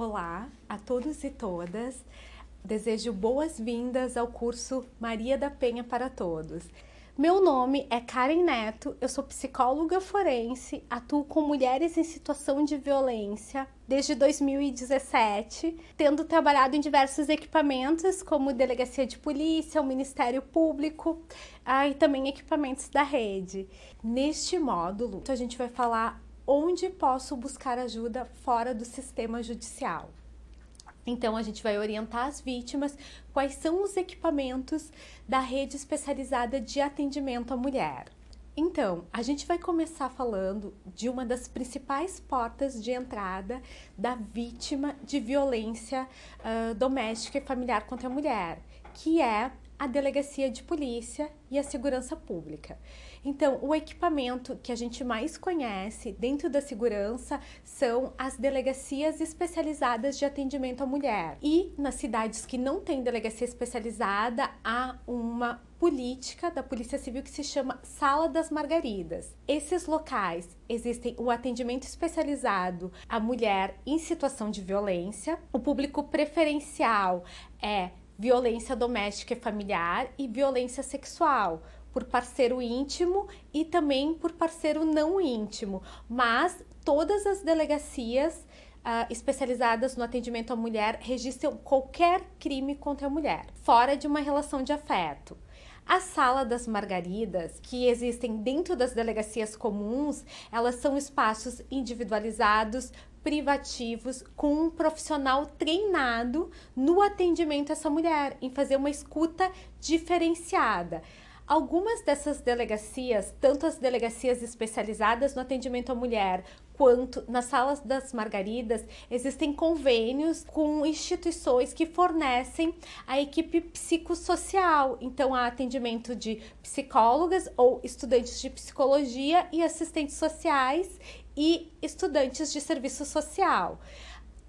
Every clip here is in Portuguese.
Olá a todos e todas. Desejo boas-vindas ao curso Maria da Penha para Todos. Meu nome é Karen Neto, eu sou psicóloga forense, atuo com mulheres em situação de violência desde 2017, tendo trabalhado em diversos equipamentos como delegacia de polícia, o Ministério Público ah, e também equipamentos da rede. Neste módulo, a gente vai falar onde posso buscar ajuda fora do sistema judicial. Então, a gente vai orientar as vítimas quais são os equipamentos da rede especializada de atendimento à mulher. Então, a gente vai começar falando de uma das principais portas de entrada da vítima de violência uh, doméstica e familiar contra a mulher, que é a delegacia de polícia e a segurança pública. Então, o equipamento que a gente mais conhece dentro da segurança são as delegacias especializadas de atendimento à mulher. E nas cidades que não têm delegacia especializada, há uma política da Polícia Civil que se chama Sala das Margaridas. Esses locais existem o atendimento especializado à mulher em situação de violência. O público preferencial é violência doméstica e familiar e violência sexual por parceiro íntimo e também por parceiro não íntimo, mas todas as delegacias Uh, especializadas no atendimento à mulher registram qualquer crime contra a mulher, fora de uma relação de afeto. A sala das margaridas, que existem dentro das delegacias comuns, elas são espaços individualizados, privativos, com um profissional treinado no atendimento a essa mulher, em fazer uma escuta diferenciada. Algumas dessas delegacias, tanto as delegacias especializadas no atendimento à mulher, quanto nas salas das margaridas, existem convênios com instituições que fornecem a equipe psicossocial. Então, há atendimento de psicólogas ou estudantes de psicologia e assistentes sociais e estudantes de serviço social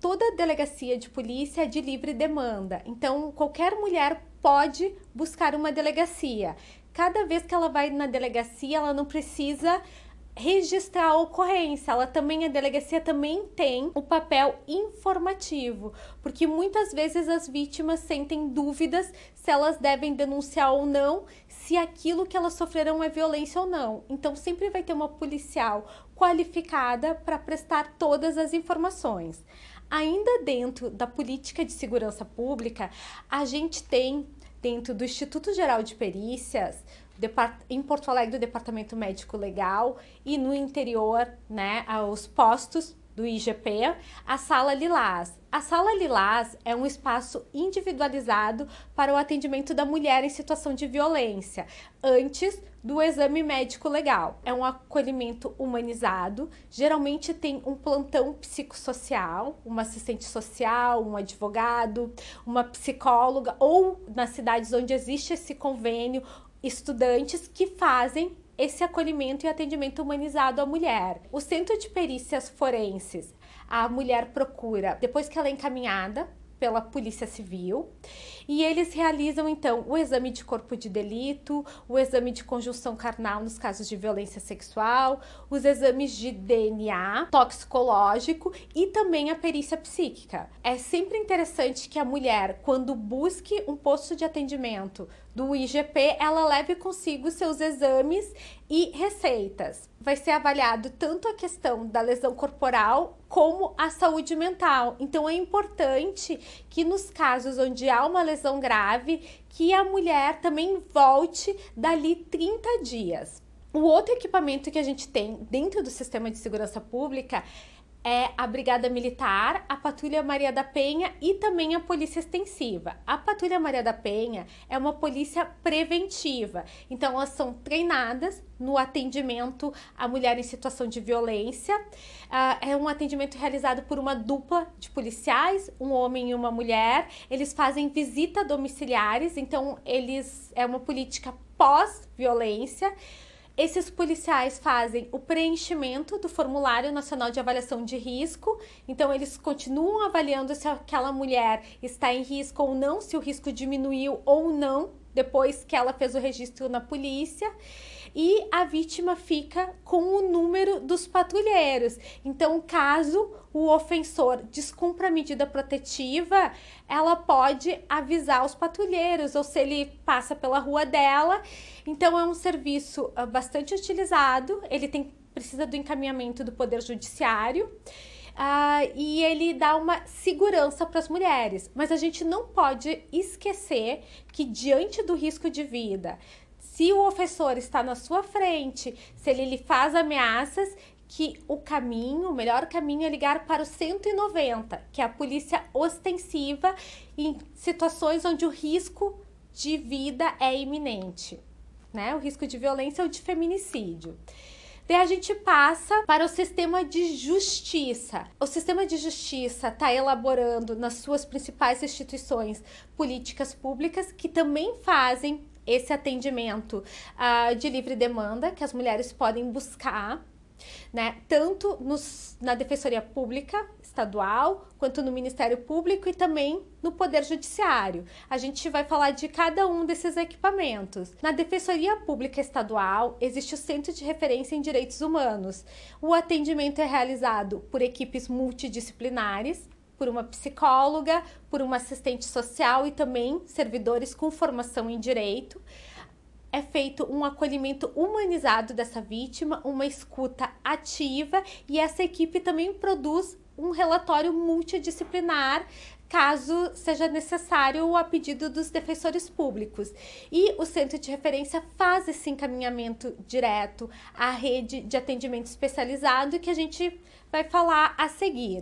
toda delegacia de polícia é de livre demanda. Então, qualquer mulher pode buscar uma delegacia cada vez que ela vai na delegacia, ela não precisa registrar a ocorrência. Ela também a delegacia também tem o papel informativo, porque muitas vezes as vítimas sentem dúvidas se elas devem denunciar ou não, se aquilo que elas sofreram é violência ou não. Então sempre vai ter uma policial qualificada para prestar todas as informações. Ainda dentro da política de segurança pública, a gente tem dentro do Instituto Geral de Perícias, em Porto Alegre, do Departamento Médico Legal, e no interior, né, os postos do IGP, a Sala Lilás. A Sala Lilás é um espaço individualizado para o atendimento da mulher em situação de violência. Antes, do exame médico legal. É um acolhimento humanizado, geralmente tem um plantão psicossocial, uma assistente social, um advogado, uma psicóloga, ou nas cidades onde existe esse convênio, estudantes que fazem esse acolhimento e atendimento humanizado à mulher. O Centro de Perícias Forenses, a mulher procura depois que ela é encaminhada pela Polícia Civil e eles realizam então o exame de corpo de delito, o exame de conjunção carnal nos casos de violência sexual, os exames de DNA, toxicológico e também a perícia psíquica. É sempre interessante que a mulher, quando busque um posto de atendimento do IGP, ela leve consigo seus exames e receitas. Vai ser avaliado tanto a questão da lesão corporal como a saúde mental. Então é importante que nos casos onde há uma lesão lesão grave, que a mulher também volte dali 30 dias. O outro equipamento que a gente tem dentro do sistema de segurança pública é a Brigada Militar, a Patrulha Maria da Penha e também a Polícia Extensiva. A Patrulha Maria da Penha é uma polícia preventiva, então elas são treinadas no atendimento à mulher em situação de violência. Uh, é um atendimento realizado por uma dupla de policiais, um homem e uma mulher. Eles fazem visita domiciliares, então eles é uma política pós-violência. Esses policiais fazem o preenchimento do Formulário Nacional de Avaliação de Risco, então eles continuam avaliando se aquela mulher está em risco ou não, se o risco diminuiu ou não depois que ela fez o registro na polícia e a vítima fica com o número dos patrulheiros. Então, caso o ofensor descumpra a medida protetiva, ela pode avisar os patrulheiros ou se ele passa pela rua dela. Então, é um serviço ah, bastante utilizado, ele tem precisa do encaminhamento do Poder Judiciário. Uh, e ele dá uma segurança para as mulheres. Mas a gente não pode esquecer que, diante do risco de vida, se o ofensor está na sua frente, se ele lhe faz ameaças, que o caminho, o melhor caminho é ligar para o 190, que é a polícia ostensiva em situações onde o risco de vida é iminente, né? O risco de violência é ou de feminicídio. Daí a gente passa para o sistema de justiça. O sistema de justiça está elaborando nas suas principais instituições políticas públicas que também fazem esse atendimento uh, de livre demanda que as mulheres podem buscar né? Tanto nos, na defensoria pública estadual, quanto no Ministério Público e também no Poder Judiciário. A gente vai falar de cada um desses equipamentos. Na Defensoria Pública Estadual, existe o Centro de Referência em Direitos Humanos. O atendimento é realizado por equipes multidisciplinares, por uma psicóloga, por uma assistente social e também servidores com formação em direito. É feito um acolhimento humanizado dessa vítima, uma escuta ativa e essa equipe também produz um relatório multidisciplinar caso seja necessário a pedido dos defensores públicos. E o centro de referência faz esse encaminhamento direto à rede de atendimento especializado que a gente vai falar a seguir.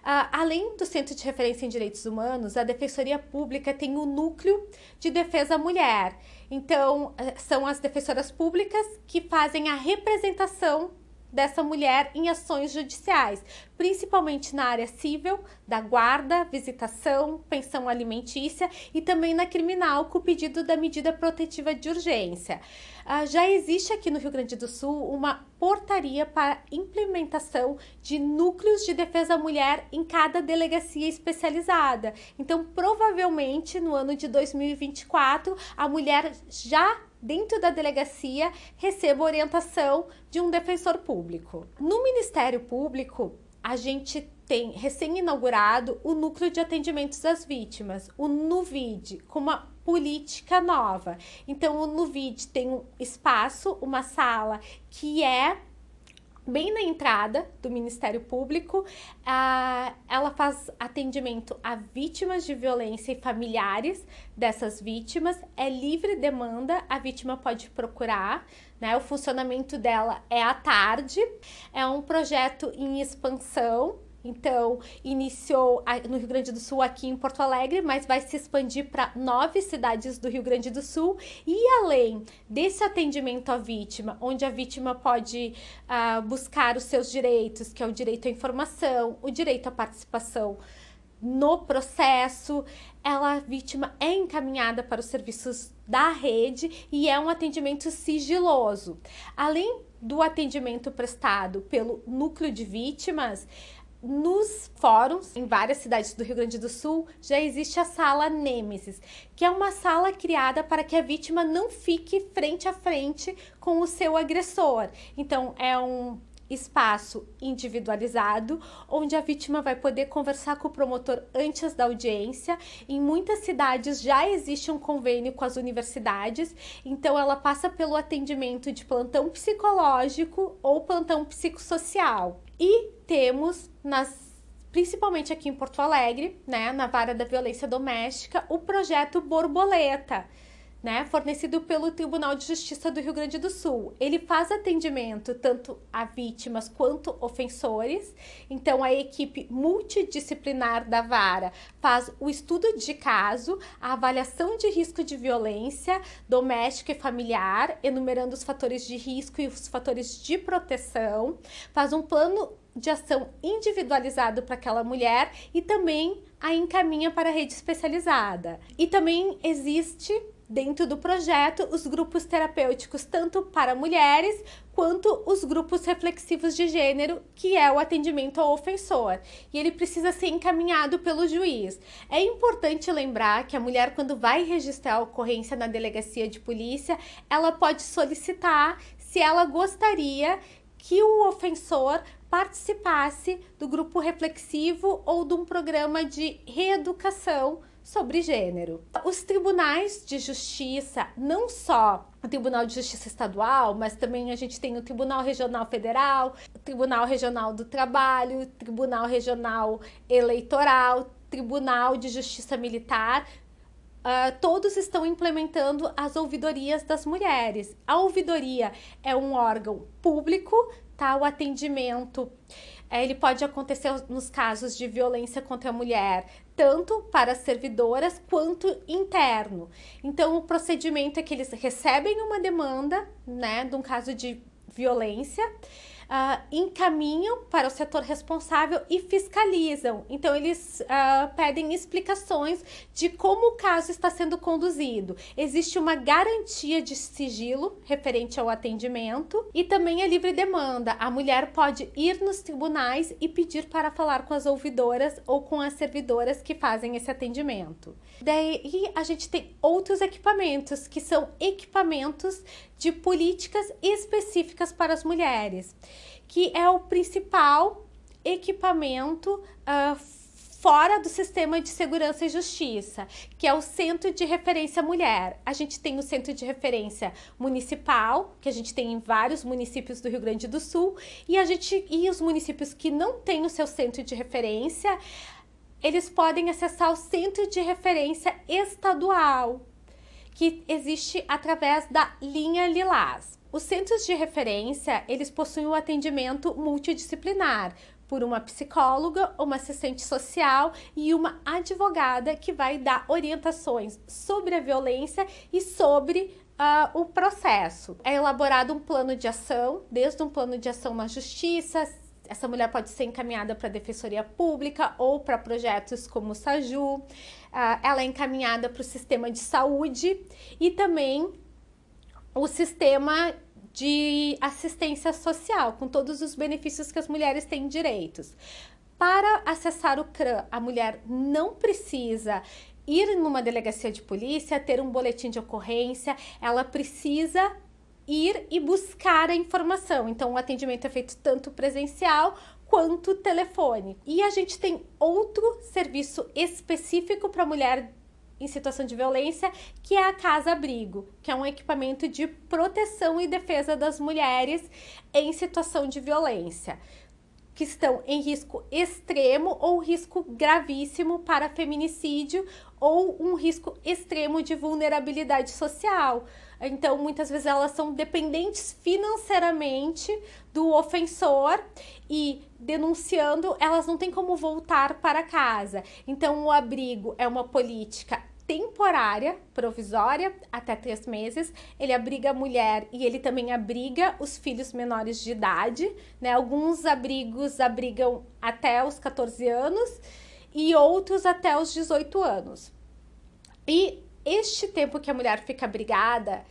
Uh, além do Centro de Referência em Direitos Humanos, a Defensoria Pública tem o um Núcleo de Defesa Mulher. Então, eh, são as defensoras públicas que fazem a representação dessa mulher em ações judiciais, principalmente na área civil, da guarda, visitação, pensão alimentícia e também na criminal, com o pedido da medida protetiva de urgência. Ah, já existe aqui no Rio Grande do Sul uma portaria para implementação de núcleos de defesa mulher em cada delegacia especializada. Então, provavelmente no ano de 2024, a mulher já dentro da delegacia, recebo orientação de um defensor público. No Ministério Público, a gente tem recém-inaugurado o Núcleo de Atendimentos às Vítimas, o NUVID, com uma política nova. Então, o NUVID tem um espaço, uma sala que é bem na entrada do Ministério Público. Ah, ela faz atendimento a vítimas de violência e familiares dessas vítimas. É livre demanda, a vítima pode procurar. Né? O funcionamento dela é à tarde. É um projeto em expansão então, iniciou no Rio Grande do Sul, aqui em Porto Alegre, mas vai se expandir para nove cidades do Rio Grande do Sul. E além desse atendimento à vítima, onde a vítima pode uh, buscar os seus direitos, que é o direito à informação, o direito à participação no processo, ela, a vítima, é encaminhada para os serviços da rede e é um atendimento sigiloso. Além do atendimento prestado pelo núcleo de vítimas, nos fóruns, em várias cidades do Rio Grande do Sul, já existe a sala Nêmesis, que é uma sala criada para que a vítima não fique frente a frente com o seu agressor. Então, é um espaço individualizado, onde a vítima vai poder conversar com o promotor antes da audiência. Em muitas cidades já existe um convênio com as universidades, então ela passa pelo atendimento de plantão psicológico ou plantão psicossocial. E temos nas principalmente aqui em Porto Alegre, né, na vara da violência doméstica, o projeto Borboleta, né, fornecido pelo Tribunal de Justiça do Rio Grande do Sul. Ele faz atendimento tanto a vítimas quanto ofensores. Então, a equipe multidisciplinar da vara faz o estudo de caso, a avaliação de risco de violência doméstica e familiar, enumerando os fatores de risco e os fatores de proteção, faz um plano de ação individualizado para aquela mulher e também a encaminha para a rede especializada. E também existe dentro do projeto os grupos terapêuticos tanto para mulheres quanto os grupos reflexivos de gênero, que é o atendimento ao ofensor, e ele precisa ser encaminhado pelo juiz. É importante lembrar que a mulher quando vai registrar a ocorrência na delegacia de polícia, ela pode solicitar se ela gostaria que o ofensor participasse do grupo reflexivo ou de um programa de reeducação sobre gênero. Os tribunais de justiça, não só o Tribunal de Justiça Estadual, mas também a gente tem o Tribunal Regional Federal, o Tribunal Regional do Trabalho, o Tribunal Regional Eleitoral, Tribunal de Justiça Militar, Uh, todos estão implementando as ouvidorias das mulheres. A ouvidoria é um órgão público, tá? O atendimento é, ele pode acontecer nos casos de violência contra a mulher, tanto para servidoras quanto interno. Então, o procedimento é que eles recebem uma demanda, né, de um caso de violência uh, encaminham para o setor responsável e fiscalizam. Então, eles uh, pedem explicações de como o caso está sendo conduzido. Existe uma garantia de sigilo referente ao atendimento e também a livre demanda. A mulher pode ir nos tribunais e pedir para falar com as ouvidoras ou com as servidoras que fazem esse atendimento. Daí a gente tem outros equipamentos que são equipamentos de políticas específicas para as mulheres que é o principal equipamento uh, fora do sistema de segurança e justiça, que é o centro de referência mulher. A gente tem o centro de referência municipal, que a gente tem em vários municípios do Rio Grande do Sul, e a gente e os municípios que não têm o seu centro de referência, eles podem acessar o centro de referência estadual, que existe através da linha Lilás. Os centros de referência, eles possuem um atendimento multidisciplinar, por uma psicóloga, uma assistente social e uma advogada que vai dar orientações sobre a violência e sobre uh, o processo. É elaborado um plano de ação, desde um plano de ação na justiça, essa mulher pode ser encaminhada para a Defensoria Pública ou para projetos como o SAJU. Ah, ela é encaminhada para o sistema de saúde e também o sistema de assistência social, com todos os benefícios que as mulheres têm direitos. Para acessar o CRAM, a mulher não precisa ir numa delegacia de polícia, ter um boletim de ocorrência, ela precisa ir e buscar a informação. Então, o atendimento é feito tanto presencial quanto telefone. E a gente tem outro serviço específico para mulher em situação de violência, que é a Casa Abrigo, que é um equipamento de proteção e defesa das mulheres em situação de violência, que estão em risco extremo ou risco gravíssimo para feminicídio ou um risco extremo de vulnerabilidade social. Então, muitas vezes elas são dependentes financeiramente do ofensor e denunciando, elas não têm como voltar para casa. Então, o abrigo é uma política temporária, provisória, até três meses. Ele abriga a mulher e ele também abriga os filhos menores de idade, né? Alguns abrigos abrigam até os 14 anos e outros até os 18 anos. E este tempo que a mulher fica abrigada,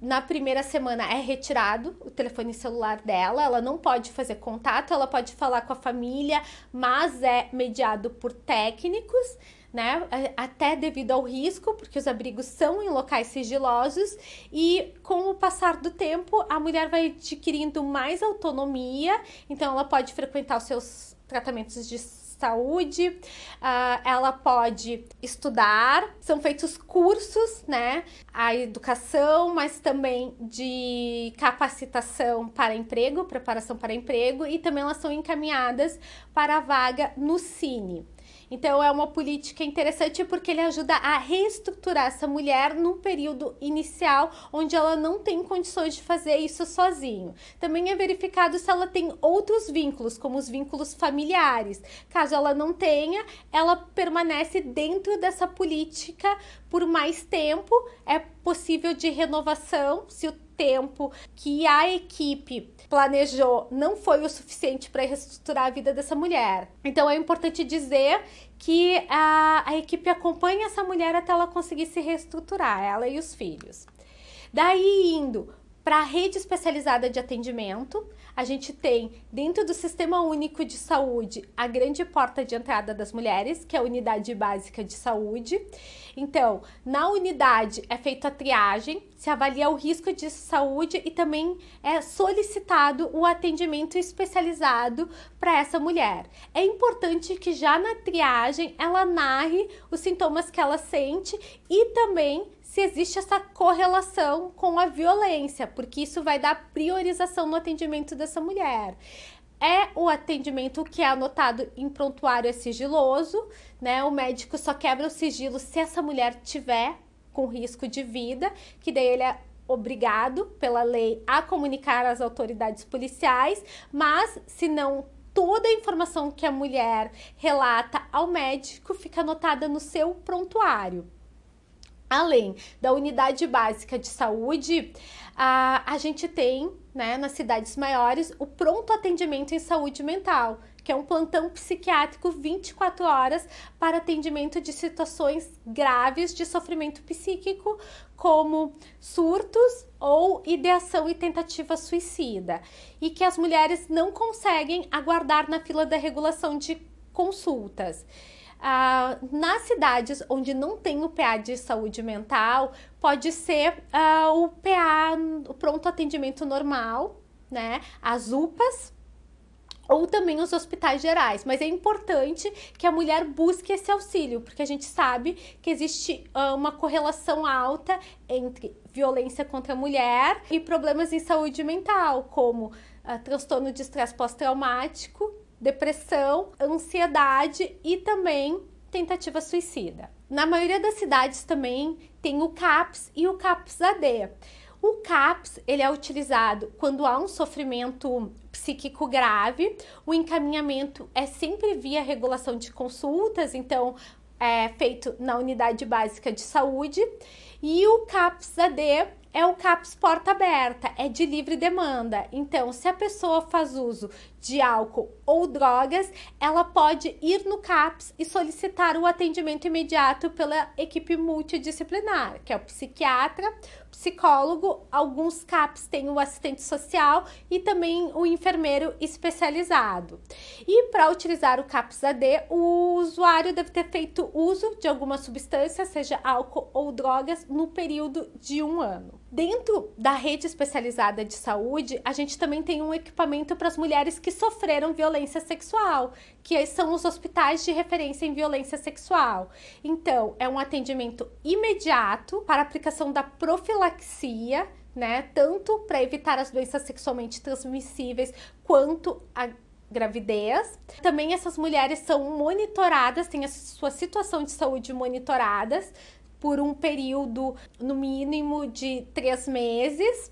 na primeira semana é retirado o telefone celular dela, ela não pode fazer contato, ela pode falar com a família, mas é mediado por técnicos né? Até devido ao risco, porque os abrigos são em locais sigilosos, e com o passar do tempo, a mulher vai adquirindo mais autonomia, então ela pode frequentar os seus tratamentos de saúde, uh, ela pode estudar, são feitos cursos, né? A educação, mas também de capacitação para emprego, preparação para emprego, e também elas são encaminhadas para a vaga no Cine. Então é uma política interessante porque ele ajuda a reestruturar essa mulher num período inicial onde ela não tem condições de fazer isso sozinho. Também é verificado se ela tem outros vínculos, como os vínculos familiares. Caso ela não tenha, ela permanece dentro dessa política por mais tempo, é possível de renovação se o tempo que a equipe planejou não foi o suficiente para reestruturar a vida dessa mulher. Então é importante dizer que a, a equipe acompanha essa mulher até ela conseguir se reestruturar, ela e os filhos. Daí indo para a rede especializada de atendimento, a gente tem, dentro do Sistema Único de Saúde, a grande porta de entrada das mulheres, que é a unidade básica de saúde. Então, na unidade é feita a triagem, se avalia o risco de saúde e também é solicitado o atendimento especializado para essa mulher. É importante que já na triagem ela narre os sintomas que ela sente e também se existe essa correlação com a violência, porque isso vai dar priorização no atendimento dessa mulher é o atendimento que é anotado em prontuário é sigiloso, né? O médico só quebra o sigilo se essa mulher tiver com risco de vida, que daí ele é obrigado pela lei a comunicar às autoridades policiais, mas se não toda a informação que a mulher relata ao médico fica anotada no seu prontuário. Além da unidade básica de saúde, a, a gente tem, né, nas cidades maiores, o pronto atendimento em saúde mental, que é um plantão psiquiátrico 24 horas para atendimento de situações graves de sofrimento psíquico, como surtos ou ideação e tentativa suicida, e que as mulheres não conseguem aguardar na fila da regulação de consultas ah, nas cidades onde não tem o PA de saúde mental, pode ser ah, o PA, o pronto atendimento normal, né? As UPAs ou também os hospitais gerais, mas é importante que a mulher busque esse auxílio, porque a gente sabe que existe ah, uma correlação alta entre violência contra a mulher e problemas em saúde mental, como uh, transtorno de estresse pós-traumático depressão, ansiedade e também tentativa suicida. Na maioria das cidades também tem o CAPS e o CAPS-AD. O CAPS ele é utilizado quando há um sofrimento psíquico grave. O encaminhamento é sempre via regulação de consultas, então é feito na unidade básica de saúde. E o CAPS-AD é o CAPS porta aberta, é de livre demanda. Então, se a pessoa faz uso de álcool ou drogas, ela pode ir no CAPS e solicitar o atendimento imediato pela equipe multidisciplinar, que é o psiquiatra, psicólogo, alguns CAPs têm o assistente social e também o enfermeiro especializado. E para utilizar o CAPS AD, o usuário deve ter feito uso de alguma substância, seja álcool ou drogas, no período de um ano. Dentro da rede especializada de saúde, a gente também tem um equipamento para as mulheres que sofreram violência sexual, que são os hospitais de referência em violência sexual. Então, é um atendimento imediato para aplicação da profilaxia, né? Tanto para evitar as doenças sexualmente transmissíveis quanto a gravidez. Também essas mulheres são monitoradas, têm a sua situação de saúde monitoradas, por um período no mínimo de três meses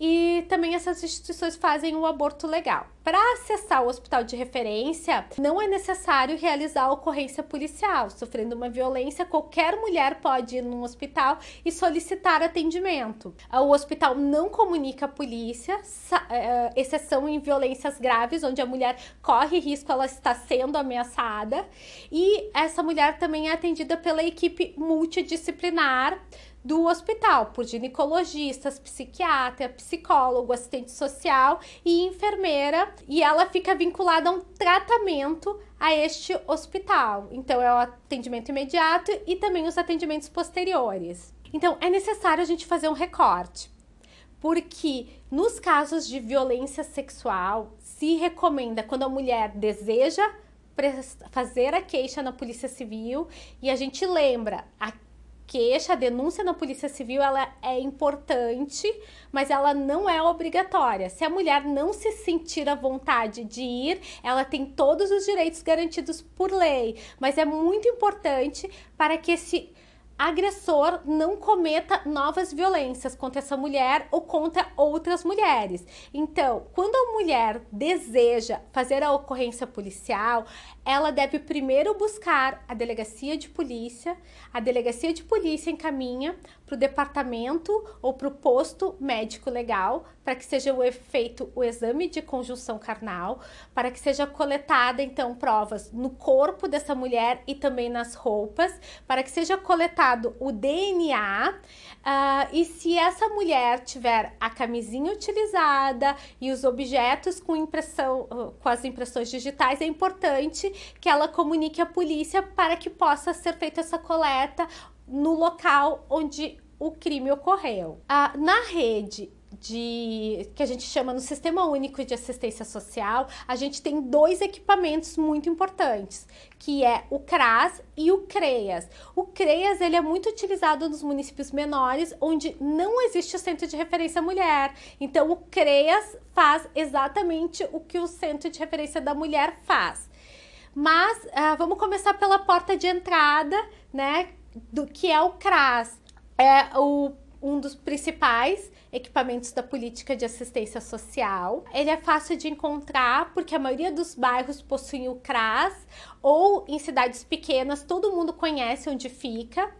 e também essas instituições fazem o aborto legal. Para acessar o hospital de referência, não é necessário realizar a ocorrência policial. Sofrendo uma violência, qualquer mulher pode ir num hospital e solicitar atendimento. Ah, o hospital não comunica a polícia, eh, eh, exceção em violências graves, onde a mulher corre risco, ela está sendo ameaçada. E essa mulher também é atendida pela equipe multidisciplinar do hospital por ginecologistas, psiquiatra, psicólogo, assistente social e enfermeira, e ela fica vinculada a um tratamento a este hospital. Então é o atendimento imediato e também os atendimentos posteriores. Então é necessário a gente fazer um recorte. Porque nos casos de violência sexual, se recomenda quando a mulher deseja fazer a queixa na Polícia Civil e a gente lembra, a queixa, a denúncia na Polícia Civil, ela é importante, mas ela não é obrigatória. Se a mulher não se sentir à vontade de ir, ela tem todos os direitos garantidos por lei, mas é muito importante para que esse agressor não cometa novas violências contra essa mulher ou contra outras mulheres. Então, quando a mulher deseja fazer a ocorrência policial, ela deve primeiro buscar a delegacia de polícia, a delegacia de polícia encaminha para o departamento ou para o posto médico legal, para que seja feito o exame de conjunção carnal, para que seja coletada então provas no corpo dessa mulher e também nas roupas, para que seja coletado o DNA uh, ah, e se essa mulher tiver a camisinha utilizada e os objetos com impressão, ah, com as impressões digitais, é importante que ela comunique à polícia para que possa ser feita essa coleta no local onde o crime ocorreu. Ah, na rede de que a gente chama no Sistema Único de Assistência Social, a gente tem dois equipamentos muito importantes, que é o CRAS e o CREAS. O CREAS ele é muito utilizado nos municípios menores onde não existe o centro de referência mulher. Então o CREAS faz exatamente o que o centro de referência da mulher faz. Mas ah, vamos começar pela porta de entrada, né? do que é o CRAS. É o, um dos principais equipamentos da política de assistência social. Ele é fácil de encontrar porque a maioria dos bairros possuem o CRAS ou em cidades pequenas, todo mundo conhece onde fica.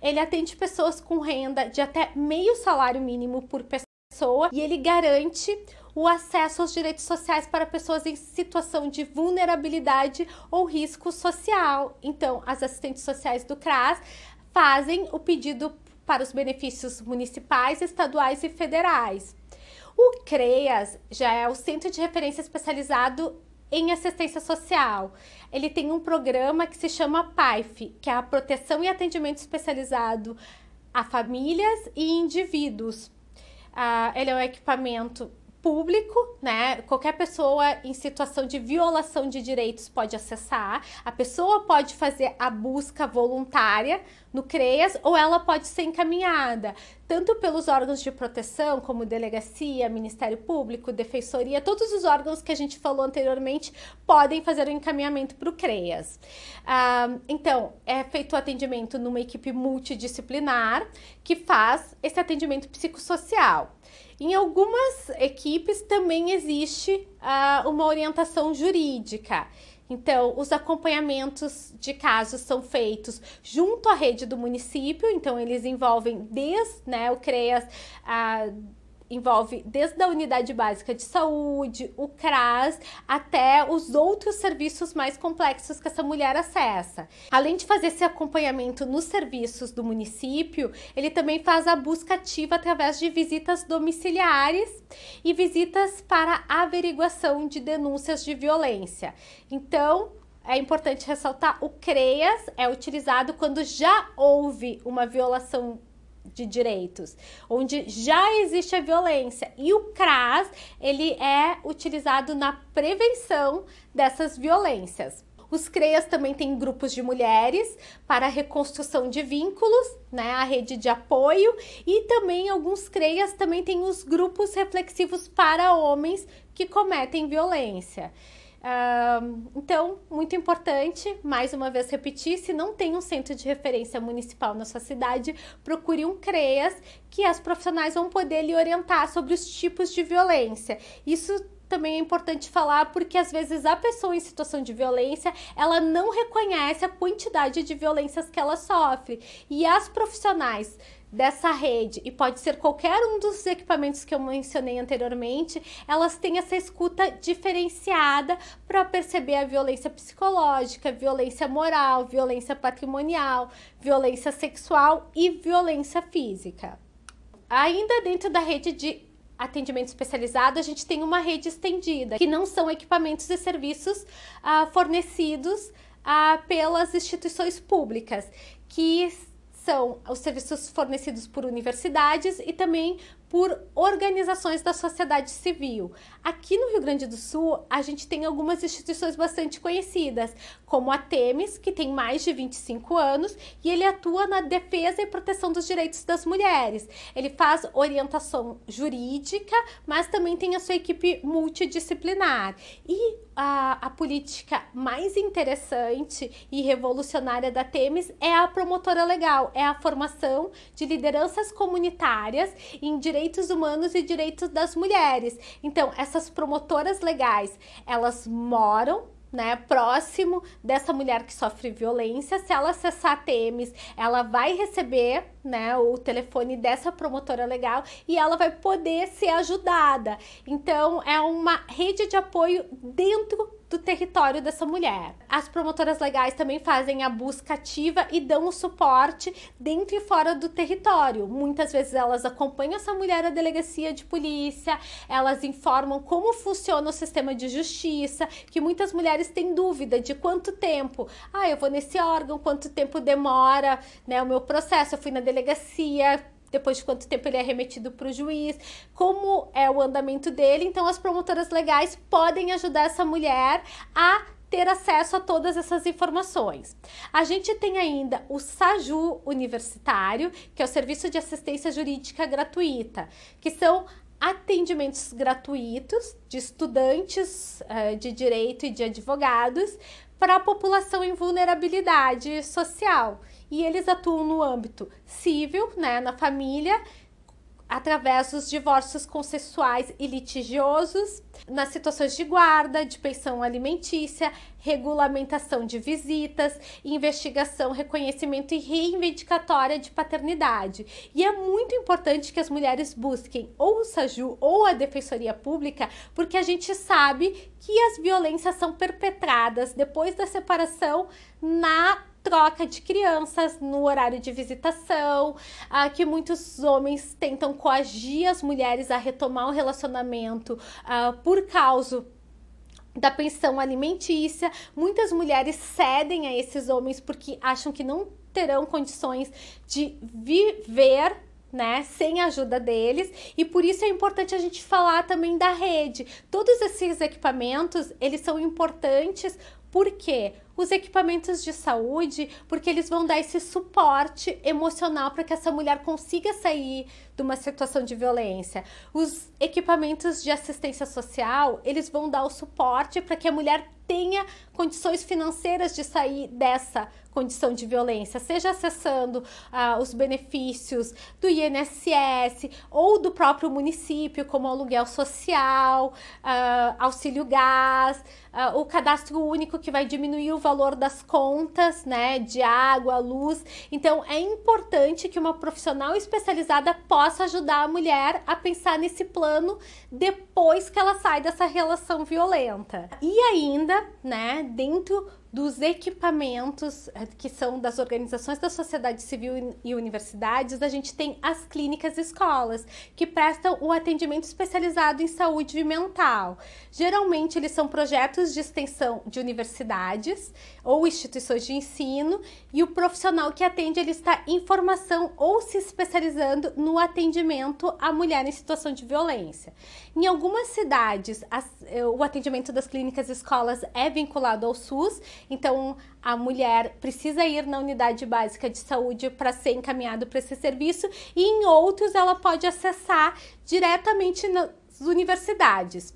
Ele atende pessoas com renda de até meio salário mínimo por pessoa e ele garante o acesso aos direitos sociais para pessoas em situação de vulnerabilidade ou risco social. Então, as assistentes sociais do CRAS fazem o pedido para os benefícios municipais, estaduais e federais. O CREAS já é o Centro de Referência Especializado em assistência social. Ele tem um programa que se chama PAIF, que é a proteção e atendimento especializado a famílias e indivíduos. Ah, ele é um equipamento público, né? Qualquer pessoa em situação de violação de direitos pode acessar. A pessoa pode fazer a busca voluntária no CREAS ou ela pode ser encaminhada tanto pelos órgãos de proteção, como delegacia, Ministério Público, Defensoria, todos os órgãos que a gente falou anteriormente podem fazer o encaminhamento para o CREAS. Ah, então, é feito o atendimento numa equipe multidisciplinar que faz esse atendimento psicossocial. Em algumas equipes também existe uh, uma orientação jurídica. Então, os acompanhamentos de casos são feitos junto à rede do município, então eles envolvem desde né, o CREAS. Uh, envolve desde a unidade básica de saúde, o CRAS, até os outros serviços mais complexos que essa mulher acessa. Além de fazer esse acompanhamento nos serviços do município, ele também faz a busca ativa através de visitas domiciliares e visitas para averiguação de denúncias de violência. Então, é importante ressaltar o CREAS é utilizado quando já houve uma violação de direitos, onde já existe a violência. E o CRAS, ele é utilizado na prevenção dessas violências. Os CREAS também têm grupos de mulheres para reconstrução de vínculos, né, a rede de apoio, e também alguns CREAS também têm os grupos reflexivos para homens que cometem violência então, muito importante, mais uma vez repetir, se não tem um centro de referência municipal na sua cidade, procure um CREAS, que as profissionais vão poder lhe orientar sobre os tipos de violência. Isso também é importante falar porque às vezes a pessoa em situação de violência ela não reconhece a quantidade de violências que ela sofre e as profissionais dessa rede, e pode ser qualquer um dos equipamentos que eu mencionei anteriormente, elas têm essa escuta diferenciada para perceber a violência psicológica, violência moral, violência patrimonial, violência sexual e violência física. Ainda dentro da rede de atendimento especializado, a gente tem uma rede estendida, que não são equipamentos e serviços ah, fornecidos ah, pelas instituições públicas, que são os serviços fornecidos por universidades e também por organizações da sociedade civil. Aqui no Rio Grande do Sul, a gente tem algumas instituições bastante conhecidas, como a Temes, que tem mais de 25 anos e ele atua na defesa e proteção dos direitos das mulheres. Ele faz orientação jurídica, mas também tem a sua equipe multidisciplinar. E a, a política mais interessante e revolucionária da Temes é a promotora legal, é a formação de lideranças comunitárias em direitos direitos humanos e direitos das mulheres. Então, essas promotoras legais, elas moram né, próximo dessa mulher que sofre violência, se ela acessar TMs, ela vai receber, né, o telefone dessa promotora legal e ela vai poder ser ajudada. Então, é uma rede de apoio dentro do território dessa mulher. As promotoras legais também fazem a busca ativa e dão o suporte dentro e fora do território. Muitas vezes elas acompanham essa mulher à delegacia de polícia, elas informam como funciona o sistema de justiça, que muitas mulheres têm dúvida de quanto tempo, ah, eu vou nesse órgão, quanto tempo demora, né, o meu processo, eu fui na delegacia, depois de quanto tempo ele é remetido para o juiz, como é o andamento dele. Então, as promotoras legais podem ajudar essa mulher a ter acesso a todas essas informações. A gente tem ainda o SAJU Universitário, que é o Serviço de Assistência Jurídica Gratuita, que são atendimentos gratuitos de estudantes uh, de direito e de advogados para a população em vulnerabilidade social e eles atuam no âmbito civil, né, na família, através dos divórcios consensuais e litigiosos, nas situações de guarda, de pensão alimentícia, regulamentação de visitas, investigação, reconhecimento e reivindicatória de paternidade. E é muito importante que as mulheres busquem ou o SAJU ou a Defensoria Pública, porque a gente sabe que as violências são perpetradas depois da separação na troca de crianças no horário de visitação, ah, que muitos homens tentam coagir as mulheres a retomar o relacionamento ah, por causa da pensão alimentícia. Muitas mulheres cedem a esses homens porque acham que não terão condições de viver né, sem a ajuda deles, e por isso é importante a gente falar também da rede. Todos esses equipamentos, eles são importantes porque os equipamentos de saúde, porque eles vão dar esse suporte emocional para que essa mulher consiga sair de uma situação de violência. Os equipamentos de assistência social, eles vão dar o suporte para que a mulher tenha condições financeiras de sair dessa condição de violência, seja acessando ah, os benefícios do INSS ou do próprio município, como aluguel social, ah, auxílio gás, ah, o cadastro único que vai diminuir o valor das contas, né, de água, luz. Então é importante que uma profissional especializada possa possa ajudar a mulher a pensar nesse plano depois que ela sai dessa relação violenta. E ainda, né, dentro dos equipamentos eh, que são das organizações da sociedade civil e universidades, a gente tem as clínicas e escolas, que prestam o atendimento especializado em saúde mental. Geralmente, eles são projetos de extensão de universidades ou instituições de ensino e o profissional que atende ele está em formação ou se especializando no atendimento à mulher em situação de violência. Em algumas cidades, as, eh, o atendimento das clínicas e escolas é vinculado ao SUS, então a mulher precisa ir na unidade básica de saúde para ser encaminhado para esse serviço e em outros ela pode acessar diretamente nas universidades.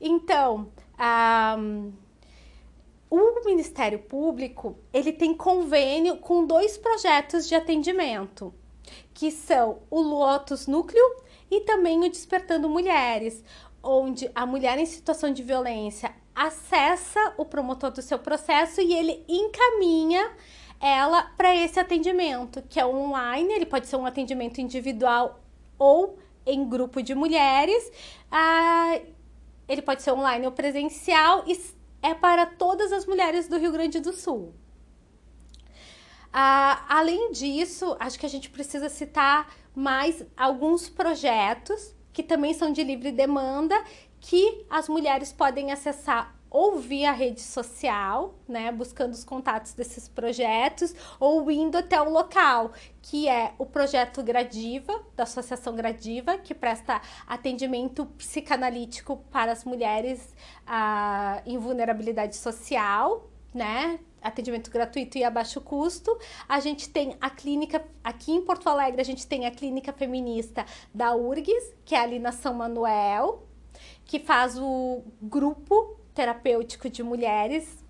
Então, um, ah, o Ministério Público, ele tem convênio com dois projetos de atendimento, que são o Lotus Núcleo e também o Despertando Mulheres, onde a mulher em situação de violência acessa o promotor do seu processo e ele encaminha ela para esse atendimento, que é online, ele pode ser um atendimento individual ou em grupo de mulheres. Ah, ele pode ser online ou presencial e é para todas as mulheres do Rio Grande do Sul. Ah, além disso, acho que a gente precisa citar mais alguns projetos que também são de livre demanda que as mulheres podem acessar ou via rede social, né, buscando os contatos desses projetos, ou indo até o local, que é o projeto Gradiva, da Associação Gradiva, que presta atendimento psicanalítico para as mulheres ah, em vulnerabilidade social, né, atendimento gratuito e a baixo custo. A gente tem a clínica, aqui em Porto Alegre, a gente tem a clínica feminista da URGS, que é ali na São Manuel, que faz o grupo terapêutico de mulheres.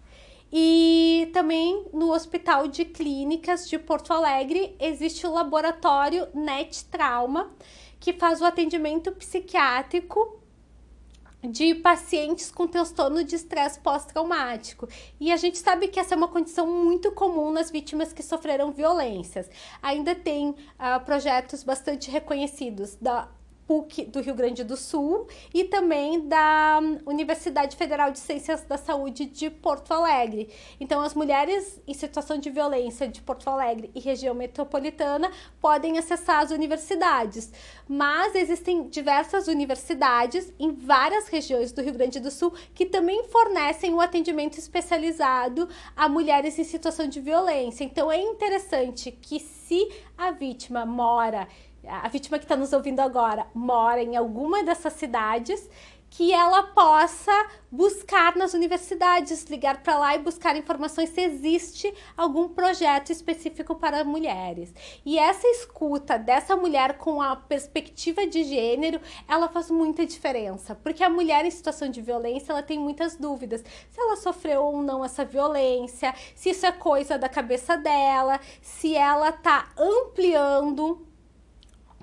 E também no Hospital de Clínicas de Porto Alegre existe o laboratório NET Trauma, que faz o atendimento psiquiátrico de pacientes com transtorno de estresse pós-traumático. E a gente sabe que essa é uma condição muito comum nas vítimas que sofreram violências. Ainda tem uh, projetos bastante reconhecidos da PUC do Rio Grande do Sul e também da hum, Universidade Federal de Ciências da Saúde de Porto Alegre. Então, as mulheres em situação de violência de Porto Alegre e região metropolitana podem acessar as universidades, mas existem diversas universidades em várias regiões do Rio Grande do Sul que também fornecem um atendimento especializado a mulheres em situação de violência. Então, é interessante que se a vítima mora a vítima que está nos ouvindo agora mora em alguma dessas cidades, que ela possa buscar nas universidades, ligar para lá e buscar informações se existe algum projeto específico para mulheres. E essa escuta dessa mulher com a perspectiva de gênero, ela faz muita diferença, porque a mulher em situação de violência, ela tem muitas dúvidas, se ela sofreu ou não essa violência, se isso é coisa da cabeça dela, se ela está ampliando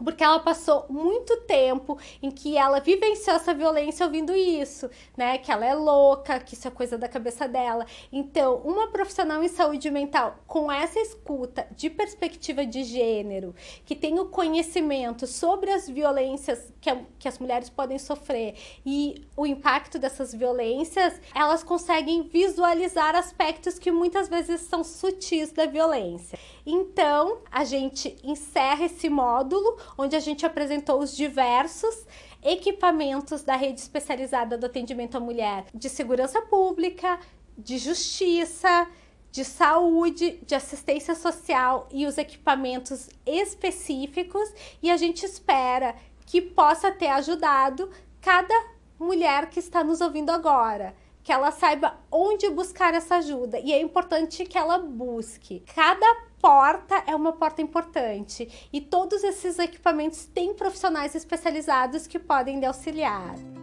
porque ela passou muito tempo em que ela vivenciou essa violência ouvindo isso, né? Que ela é louca, que isso é coisa da cabeça dela. Então, uma profissional em saúde mental com essa escuta de perspectiva de gênero, que tem o conhecimento sobre as violências que, a, que as mulheres podem sofrer e o impacto dessas violências, elas conseguem visualizar aspectos que muitas vezes são sutis da violência. Então, a gente encerra esse módulo onde a gente apresentou os diversos equipamentos da rede especializada do atendimento à mulher de segurança pública, de justiça, de saúde, de assistência social e os equipamentos específicos e a gente espera que possa ter ajudado cada mulher que está nos ouvindo agora que ela saiba onde buscar essa ajuda e é importante que ela busque. Cada porta é uma porta importante e todos esses equipamentos têm profissionais especializados que podem lhe auxiliar.